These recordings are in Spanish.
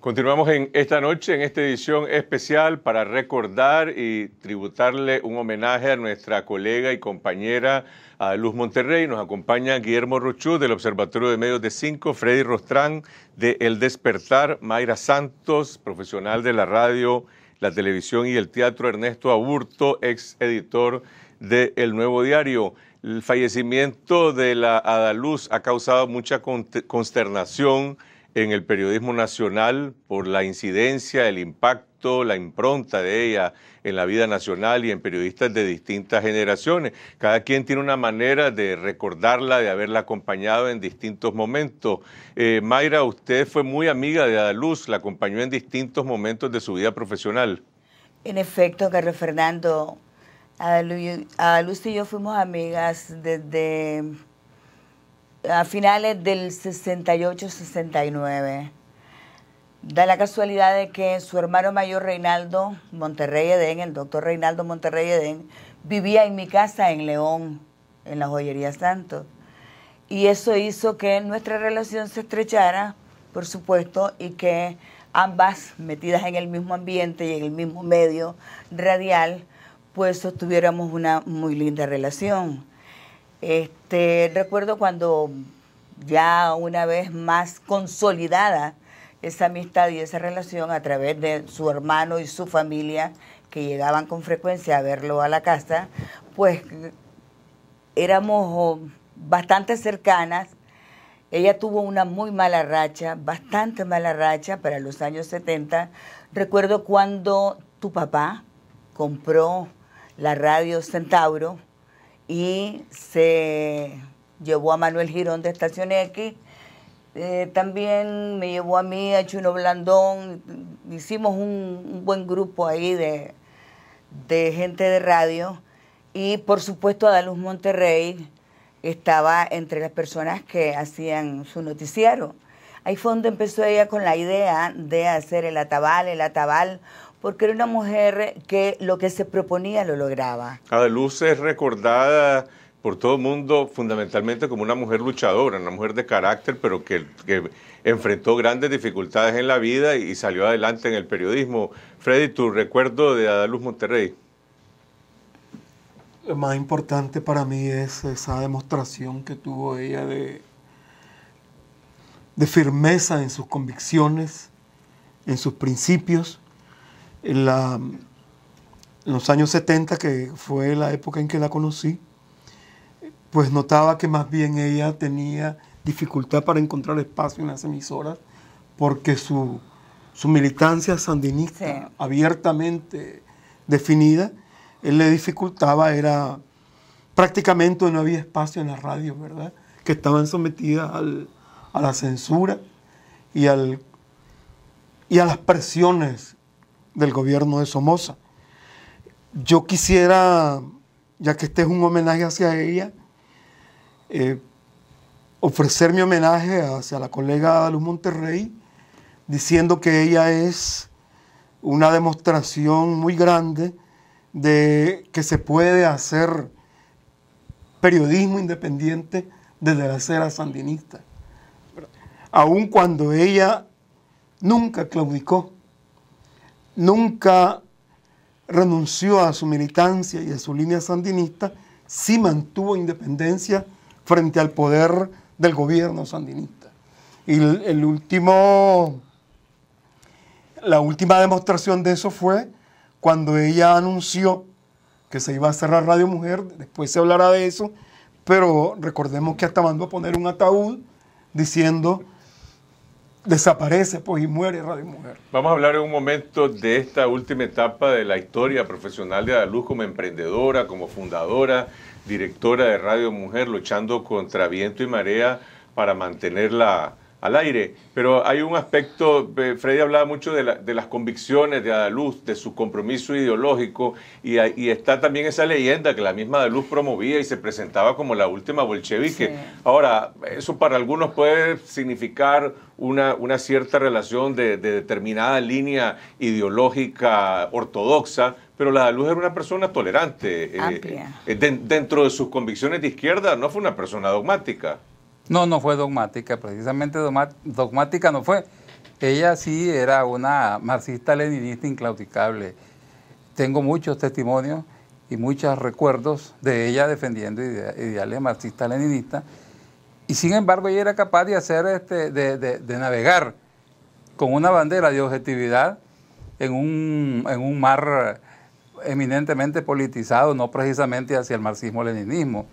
Continuamos en esta noche, en esta edición especial, para recordar y tributarle un homenaje a nuestra colega y compañera a Luz Monterrey. Nos acompaña Guillermo Rochú del Observatorio de Medios de Cinco, Freddy Rostrán de El Despertar, Mayra Santos, profesional de la radio, la televisión y el teatro, Ernesto Aburto, ex editor de El Nuevo Diario. El fallecimiento de la Adaluz ha causado mucha consternación en el periodismo nacional por la incidencia, el impacto, la impronta de ella en la vida nacional y en periodistas de distintas generaciones. Cada quien tiene una manera de recordarla, de haberla acompañado en distintos momentos. Eh, Mayra, usted fue muy amiga de Adaluz, la acompañó en distintos momentos de su vida profesional. En efecto, Carlos Fernando, Adaluz y yo fuimos amigas desde a finales del 68-69. Da la casualidad de que su hermano mayor Reinaldo Monterrey Edén, el doctor Reinaldo Monterrey Edén, vivía en mi casa en León, en la joyería Santo. Y eso hizo que nuestra relación se estrechara, por supuesto, y que ambas, metidas en el mismo ambiente y en el mismo medio radial, pues sostuviéramos una muy linda relación. Este, recuerdo cuando ya una vez más consolidada esa amistad y esa relación a través de su hermano y su familia que llegaban con frecuencia a verlo a la casa, pues éramos bastante cercanas. Ella tuvo una muy mala racha, bastante mala racha para los años 70. Recuerdo cuando tu papá compró la radio Centauro y se llevó a Manuel Girón de Estación X, eh, también me llevó a mí, a Chuno Blandón. Hicimos un, buen grupo ahí de, de, gente de radio. Y por supuesto, Adaluz Monterrey estaba entre las personas que hacían su noticiero. Ahí fue donde empezó ella con la idea de hacer el atabal, el atabal, porque era una mujer que lo que se proponía lo lograba. Adaluz es recordada por todo el mundo fundamentalmente como una mujer luchadora, una mujer de carácter, pero que, enfrentó grandes dificultades en la vida y salió adelante en el periodismo. Freddy, tu recuerdo de Adaluz Monterrey. Lo más importante para mí es esa demostración que tuvo ella de, de firmeza en sus convicciones, en sus principios la, en los años 70, que fue la época en que la conocí, pues notaba que más bien ella tenía dificultad para encontrar espacio en las emisoras porque su, militancia sandinista abiertamente definida, él le dificultaba, era prácticamente no había espacio en las radio ¿verdad? Que estaban sometidas a la censura y, al, y a las presiones del gobierno de Somoza. Yo quisiera, ya que este es un homenaje hacia ella, eh, ofrecer mi homenaje hacia la colega Luz Monterrey, diciendo que ella es una demostración muy grande de que se puede hacer periodismo independiente desde la acera sandinista, aun cuando ella nunca claudicó nunca renunció a su militancia y a su línea sandinista, sí mantuvo independencia frente al poder del gobierno sandinista. Y el, último, la última demostración de eso fue cuando ella anunció que se iba a cerrar Radio Mujer, después se hablará de eso, pero recordemos que hasta mandó a poner un ataúd diciendo desaparece pues, y muere Radio Mujer. Vamos a hablar en un momento de esta última etapa de la historia profesional de Adaluz como emprendedora, como fundadora, directora de Radio Mujer, luchando contra viento y marea para mantener la, al aire. Pero hay un aspecto, Freddy hablaba mucho de, las convicciones de Adaluz, de su compromiso ideológico, y, está también esa leyenda que la misma Adaluz promovía y se presentaba como la última bolchevique. Ahora, eso para algunos puede significar una, cierta relación de, determinada línea ideológica ortodoxa, pero la Adaluz era una persona tolerante. Eh, eh, dentro de sus convicciones de izquierda, no fue una persona dogmática. No, no fue dogmática, precisamente dogmática no fue. Ella sí era una marxista-leninista inclaudicable. Tengo muchos testimonios y muchos recuerdos de ella defendiendo ideales marxistas-leninistas. Y sin embargo, ella era capaz de hacer este, de, de, de navegar con una bandera de objetividad en un mar eminentemente politizado, no precisamente hacia el marxismo-leninismo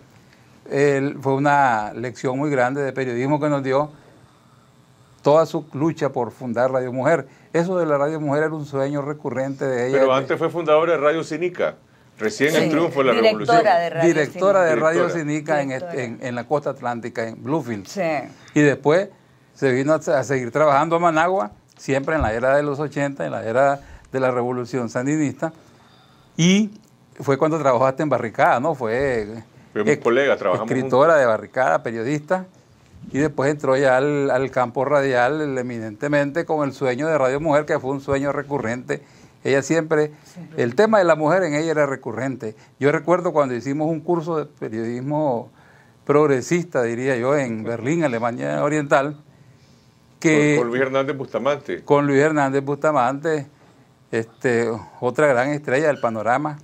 fue una lección muy grande de periodismo que nos dio toda su lucha por fundar Radio Mujer. Eso de la Radio Mujer era un sueño recurrente de ella. Pero antes fue fundadora de Radio Cinica, recién el triunfo de la Revolución. Directora de Radio Cinica este, en, la costa atlántica, en Bluefield. Sí. Y después se vino a, seguir trabajando a Managua, siempre en la era de los 80, en la era de la Revolución Sandinista. Y fue cuando trabajaste en Barricada, ¿no? Fue trabajamos. Escritora de barricada, periodista. Y después entró ya al, campo radial, eminentemente con el sueño de Radio Mujer, que fue un sueño recurrente. Ella siempre, el tema de la mujer en ella era recurrente. Yo recuerdo cuando hicimos un curso de periodismo progresista, diría yo, en Berlín, Alemania Oriental, que... Con, Luis Hernández Bustamante. Con Luis Hernández Bustamante, este, otra gran estrella del panorama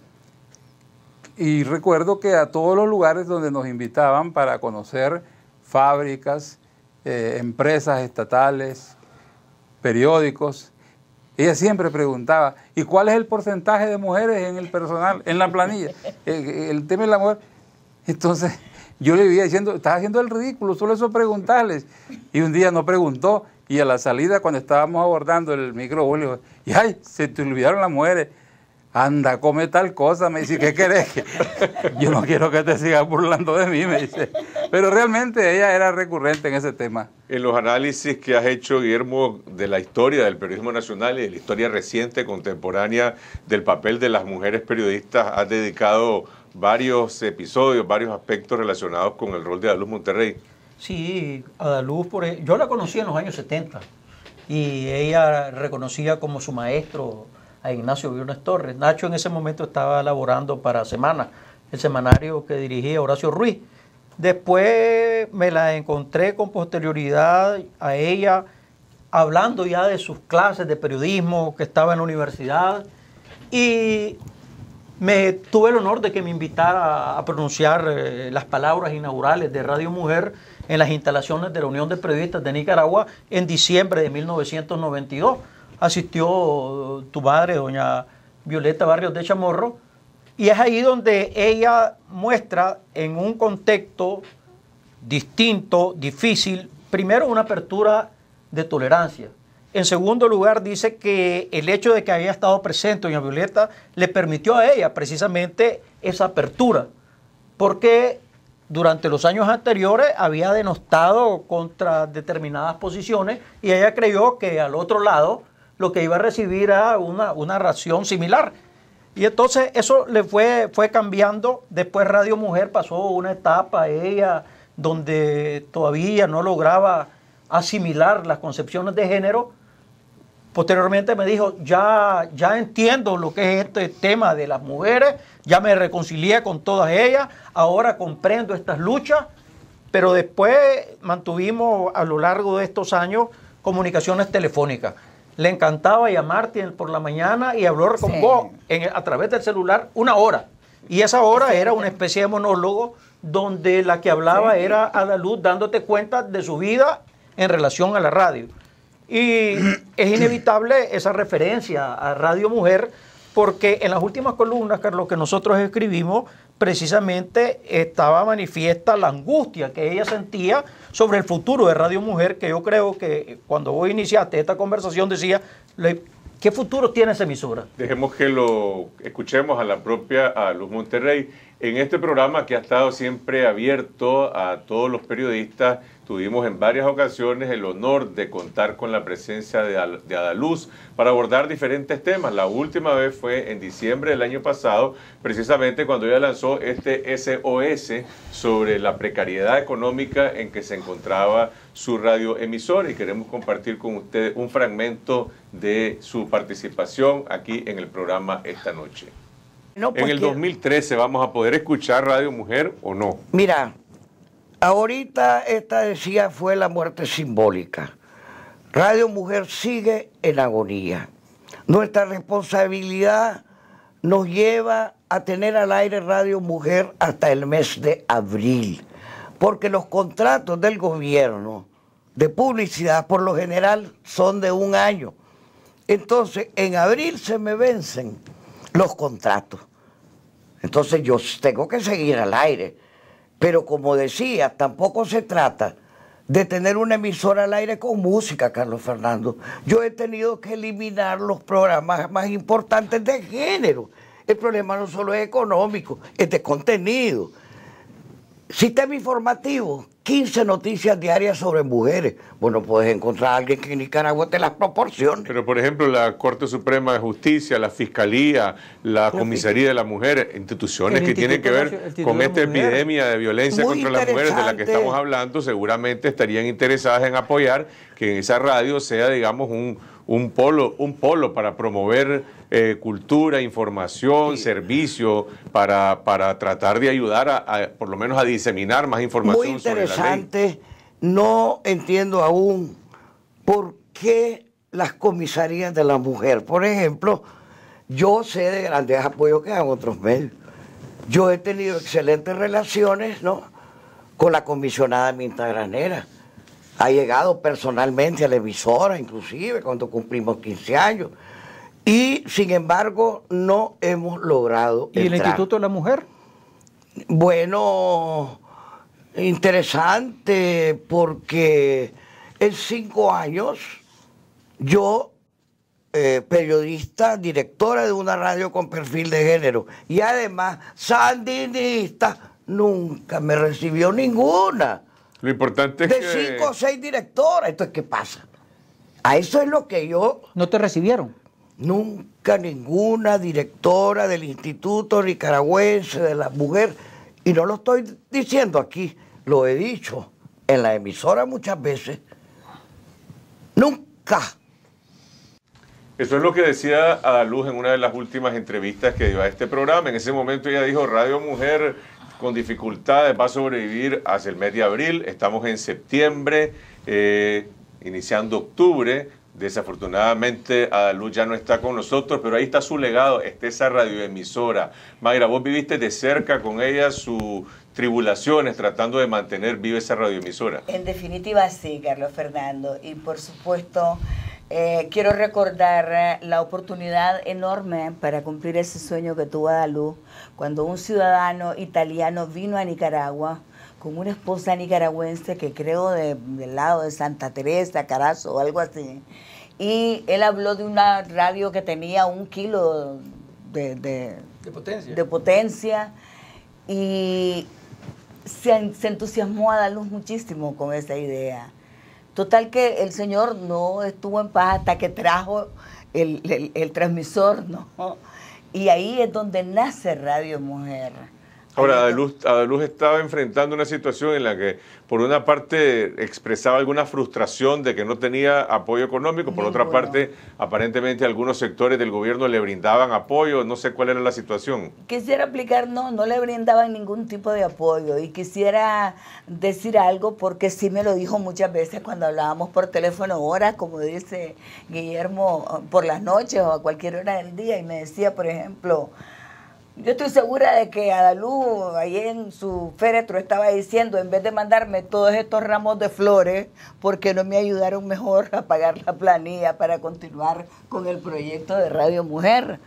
y recuerdo que a todos los lugares donde nos invitaban para conocer fábricas, eh, empresas estatales, periódicos, ella siempre preguntaba, ¿y cuál es el porcentaje de mujeres en el personal, en la planilla? Eh, eh, el, tema de la mujer. Entonces yo le vivía diciendo, estás haciendo el ridículo, solo eso preguntarles. Y un día no preguntó y a la salida cuando estábamos abordando el microbús y ay, se te olvidaron las mujeres anda, come tal cosa, me dice, ¿qué querés? Yo no quiero que te sigas burlando de mí, me dice. Pero realmente ella era recurrente en ese tema. En los análisis que has hecho, Guillermo, de la historia del periodismo nacional y de la historia reciente, contemporánea, del papel de las mujeres periodistas, has dedicado varios episodios, varios aspectos relacionados con el rol de Adaluz Monterrey. Sí, Adaluz, por... E- yo la conocí en los años 70 y ella reconocía como su maestro a Ignacio Viernes Torres. Nacho en ese momento estaba elaborando para Semana, el semanario que dirigía Horacio Ruiz. Después me la encontré con posterioridad a ella hablando ya de sus clases de periodismo que estaba en la universidad y me tuve el honor de que me invitara a pronunciar eh, las palabras inaugurales de Radio Mujer en las instalaciones de la Unión de Periodistas de Nicaragua en diciembre de 1992 asistió tu madre, doña Violeta Barrios de Chamorro, y es ahí donde ella muestra en un contexto distinto, difícil, primero una apertura de tolerancia. En segundo lugar, dice que el hecho de que haya estado presente doña Violeta le permitió a ella precisamente esa apertura, porque durante los años anteriores había denostado contra determinadas posiciones y ella creyó que al otro lado lo que iba a recibir era una, una ración similar. Y entonces eso le fue, fue cambiando. Después Radio Mujer pasó una etapa, ella, donde todavía no lograba asimilar las concepciones de género. Posteriormente me dijo, ya, ya entiendo lo que es este tema de las mujeres, ya me reconcilié con todas ellas, ahora comprendo estas luchas, pero después mantuvimos a lo largo de estos años comunicaciones telefónicas le encantaba llamarte por la mañana y hablar con vos a través del celular una hora. Y esa hora era una especie de monólogo donde la que hablaba a la luz, dándote cuenta de su vida en relación a la radio. Y es inevitable esa referencia a Radio Mujer porque en las últimas columnas, Carlos, que nosotros escribimos, precisamente estaba manifiesta la angustia que ella sentía sobre el futuro de Radio Mujer, que yo creo que cuando vos iniciaste esta conversación decía, ¿qué futuro tiene esa emisora? Dejemos que lo escuchemos a la propia a Luz Monterrey en este programa que ha estado siempre abierto a todos los periodistas, tuvimos en varias ocasiones el honor de contar con la presencia de, Adaluz para abordar diferentes temas. La última vez fue en diciembre del año pasado, precisamente cuando ella lanzó este SOS sobre la precariedad económica en que se encontraba su radioemisor. y queremos compartir con ustedes un fragmento de su participación aquí en el programa esta noche. En el 2013 pues vamos a poder escuchar Radio Mujer o no. Mira, ahorita esta decía fue la muerte simbólica. Radio Mujer sigue en agonía. Nuestra responsabilidad nos lleva a tener al aire Radio Mujer hasta el mes de abril, porque los contratos del gobierno de publicidad por lo general son de un año. Entonces, en abril se me vencen los contratos. Entonces yo tengo que seguir al aire. Pero como decía, tampoco se trata de tener una emisora al aire con música, Carlos Fernando. Yo he tenido que eliminar los programas más importantes de género. El problema no solo es económico, es de contenido. Sistema informativo, 15 noticias diarias sobre mujeres. Bueno, puedes encontrar a alguien que en Nicaragua te las proporcione. Pero, por ejemplo, la Corte Suprema de Justicia, la Fiscalía, la Comisaría de las Mujer, instituciones que tienen que ver con esta epidemia de violencia contra las mujeres de la que estamos hablando, seguramente estarían interesadas en apoyar que en esa radio sea, digamos, un, un polo, un polo para promover eh, cultura, información, servicio, para, tratar de ayudar a, por lo menos a diseminar más información. Muy interesante, no entiendo aún por qué las comisarías de la mujer, por ejemplo, yo sé de grandes apoyos que dan otros medios. Yo he tenido excelentes relaciones ¿no? con la comisionada Minta Granera ha llegado personalmente a la emisora, inclusive cuando cumplimos 15 años. Y sin embargo, no hemos logrado. ¿Y el Instituto de la Mujer? Bueno, interesante porque en cinco años yo, eh, periodista, directora de una radio con perfil de género y además sandinista, nunca me recibió ninguna. Lo importante es de cinco o seis directoras. Entonces, ¿qué pasa? A eso es lo que yo... ¿No te recibieron? Nunca ninguna directora del Instituto Nicaragüense de la Mujer, y no lo estoy diciendo aquí, lo he dicho en la emisora muchas veces, nunca. Eso es lo que decía Luz en una de las últimas entrevistas que dio a este programa. En ese momento ella dijo, Radio Mujer con dificultades va a sobrevivir hasta el mes de abril. Estamos en septiembre, eh, iniciando octubre. Desafortunadamente, Adaluz ya no está con nosotros, pero ahí está su legado, está esa radioemisora. Mayra, vos viviste de cerca con ella sus tribulaciones tratando de mantener viva esa radioemisora. En definitiva, sí, Carlos Fernando. Y por supuesto, eh, quiero recordar eh, la oportunidad enorme para cumplir ese sueño que tuvo Adaluz, cuando un ciudadano italiano vino a Nicaragua con una esposa nicaragüense que creo del lado de Santa Teresa, Carazo o algo así. Y él habló de una radio que tenía un kilo de, potencia. y se, entusiasmó a Adaluz muchísimo con esa idea Total que el señor no estuvo en paz hasta que trajo el, transmisor, ¿no? Y ahí es donde nace Radio Mujer. Ahora, Adeluz, estaba enfrentando una situación en la que, por una parte, expresaba alguna frustración de que no tenía apoyo económico, por otra parte, aparentemente algunos sectores del gobierno le brindaban apoyo, no sé cuál era la situación. Quisiera aplicar, no, no le brindaban ningún tipo de apoyo y quisiera decir algo porque sí me lo dijo muchas veces cuando hablábamos por teléfono horas, como dice Guillermo, por las noches o a cualquier hora del día y me decía, por ejemplo, yo estoy segura de que Adalú, ahí en su féretro, estaba diciendo, en vez de mandarme todos estos ramos de flores, porque no me ayudaron mejor a pagar la planilla para continuar con el proyecto de Radio Mujer.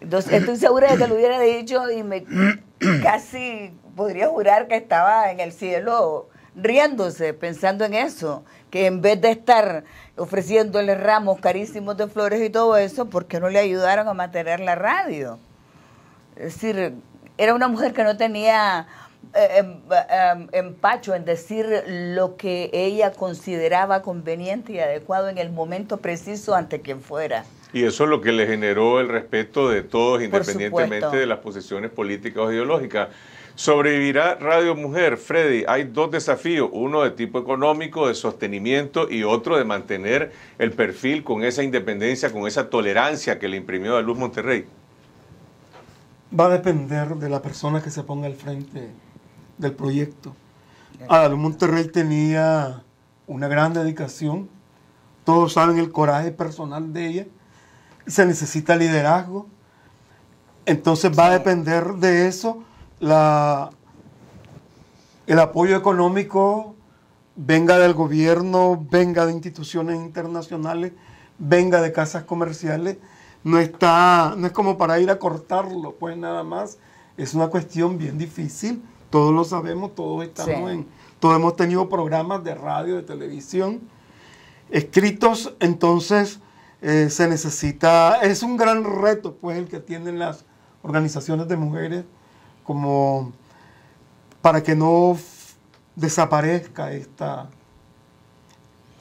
Entonces, estoy segura de que lo hubiera dicho y me casi podría jurar que estaba en el cielo riéndose, pensando en eso, que en vez de estar ofreciéndole ramos carísimos de flores y todo eso, ¿por qué no le ayudaron a mantener la radio? Es decir, era una mujer que no tenía eh, em, em, empacho en decir lo que ella consideraba conveniente y adecuado en el momento preciso ante quien fuera. Y eso es lo que le generó el respeto de todos, independientemente de las posiciones políticas o ideológicas. ¿Sobrevivirá Radio Mujer? Freddy, hay dos desafíos, uno de tipo económico, de sostenimiento y otro de mantener el perfil con esa independencia, con esa tolerancia que le imprimió a Luz Monterrey va a depender de la persona que se ponga al frente del proyecto. Adalú ah, Monterrey tenía una gran dedicación, todos saben el coraje personal de ella, se necesita liderazgo. Entonces va a depender de eso el apoyo económico, venga del gobierno, venga de instituciones internacionales, venga de casas comerciales no está, no es como para ir a cortarlo, pues nada más. Es una cuestión bien difícil, todos lo sabemos, todos estamos en, todos hemos tenido programas de radio, de televisión, escritos, entonces eh, se necesita, es un gran reto, pues, el que tienen las organizaciones de mujeres, como para que no desaparezca esta,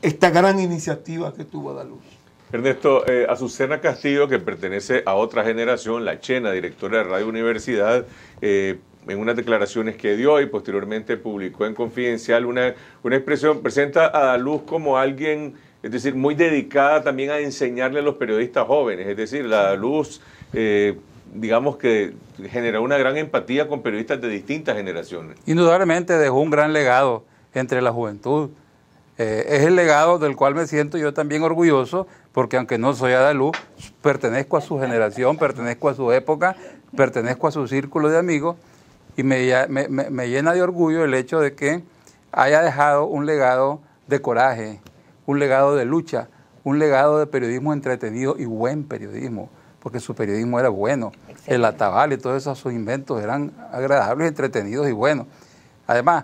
esta gran iniciativa que tuvo a luz. Ernesto, eh, Azucena Castillo, que pertenece a otra generación, la Chena, directora de Radio Universidad, eh, en unas declaraciones que dio y posteriormente publicó en Confidencial una, expresión, presenta a Luz como alguien, es decir, muy dedicada también a enseñarle a los periodistas jóvenes, es decir, la Luz, eh, digamos que genera una gran empatía con periodistas de distintas generaciones. Indudablemente dejó un gran legado entre la juventud. Eh, es el legado del cual me siento yo también orgulloso, porque aunque no soy Adalú, pertenezco a su generación, pertenezco a su época, pertenezco a su círculo de amigos, y me, llena de orgullo el hecho de que haya dejado un legado de coraje, un legado de lucha, un legado de periodismo entretenido y buen periodismo, porque su periodismo era bueno. El atabal y todos esos inventos eran agradables, entretenidos y buenos. Además,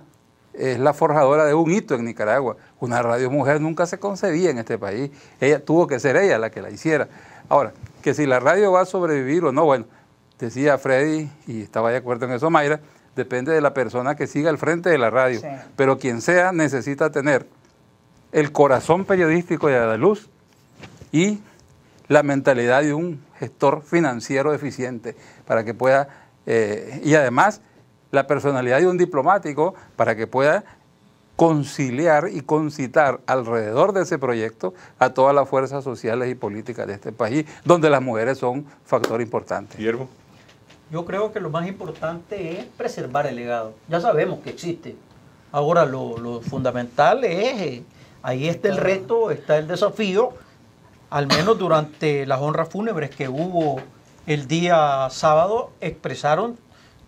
es la forjadora de un hito en Nicaragua. Una radio mujer nunca se concebía en este país. Ella tuvo que ser ella la que la hiciera. Ahora, que si la radio va a sobrevivir o no, bueno, decía Freddy, y estaba de acuerdo en eso Mayra, depende de la persona que siga al frente de la radio. Pero quien sea necesita tener el corazón periodístico de la luz y la mentalidad de un gestor financiero eficiente para que pueda, eh, y además la personalidad de un diplomático para que pueda conciliar y concitar alrededor de ese proyecto a todas las fuerzas sociales y políticas de este país, donde las mujeres son factor importante. Guillermo. Yo creo que lo más importante es preservar el legado. Ya sabemos que existe. Ahora lo, fundamental es, eh, ahí está el reto, está el desafío, al menos durante las honras fúnebres que hubo el día sábado, expresaron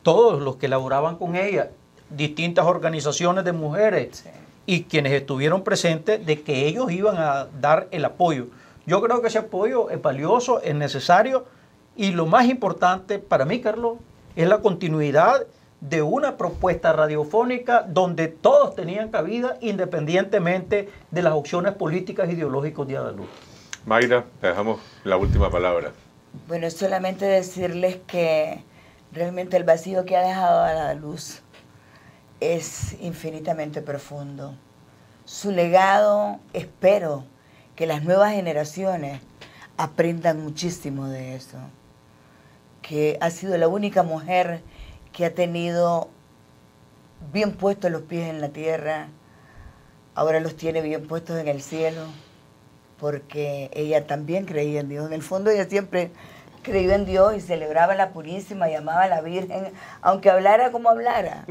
todos los que laboraban con ella, distintas organizaciones de mujeres y quienes estuvieron presentes, de que ellos iban a dar el apoyo. Yo creo que ese apoyo es valioso, es necesario y lo más importante para mí, Carlos, es la continuidad de una propuesta radiofónica donde todos tenían cabida independientemente de las opciones políticas e ideológicas de Adaluz. Mayra, te dejamos la última palabra. Bueno, es solamente decirles que Realmente el vacío que ha dejado a la luz es infinitamente profundo. Su legado, espero que las nuevas generaciones aprendan muchísimo de eso, que ha sido la única mujer que ha tenido bien puestos los pies en la tierra, ahora los tiene bien puestos en el cielo, porque ella también creía en Dios. En el fondo ella siempre creyó en Dios y celebraba la Purísima, llamaba a la Virgen, aunque hablara como hablara.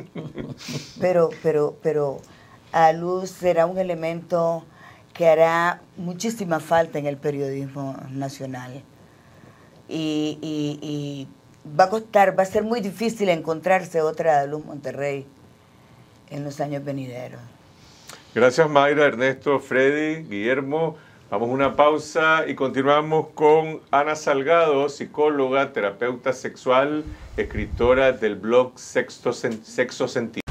Pero, pero, pero a luz será un elemento que hará muchísima falta en el periodismo nacional. Y, va a costar, va a ser muy difícil encontrarse otra Luz Monterrey en los años venideros. Gracias Mayra, Ernesto, Freddy, Guillermo. Vamos a una pausa y continuamos con Ana Salgado, psicóloga, terapeuta sexual, escritora del blog Sexto Sexo Sentido.